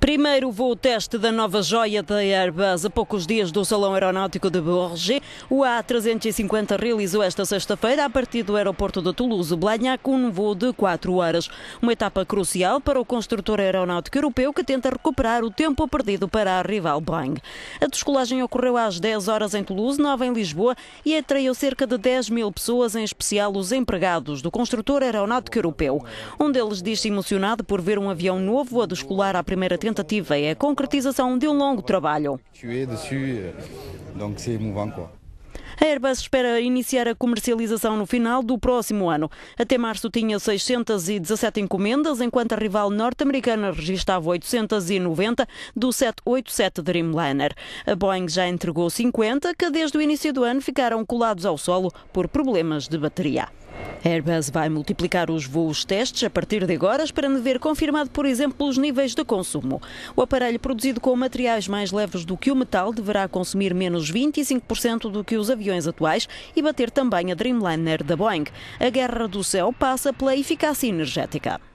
Primeiro voo teste da nova joia da Airbus. A poucos dias do Salão Aeronáutico de Bourget, o A350 realizou esta sexta-feira, a partir do aeroporto de Toulouse-Blagnac, um voo de 4 horas. Uma etapa crucial para o construtor aeronáutico europeu que tenta recuperar o tempo perdido para a rival Boeing. A descolagem ocorreu às 10 horas em Toulouse, 9 em Lisboa e atraiu cerca de 10 mil pessoas, em especial os empregados do construtor aeronáutico europeu. Um deles diz-se emocionado por ver um avião novo a descolar à primeira tentativa tentativa é a concretização de um longo trabalho. A Airbus espera iniciar a comercialização no final do próximo ano. Até março tinha 617 encomendas, enquanto a rival norte-americana registava 890 do 787 Dreamliner. A Boeing já entregou 50, que desde o início do ano ficaram colados ao solo por problemas de bateria. Airbus vai multiplicar os voos testes a partir de agora, esperando ver confirmado, por exemplo, os níveis de consumo. O aparelho produzido com materiais mais leves do que o metal deverá consumir menos 25% do que os aviões atuais e bater também a Dreamliner da Boeing. A guerra do céu passa pela eficácia energética.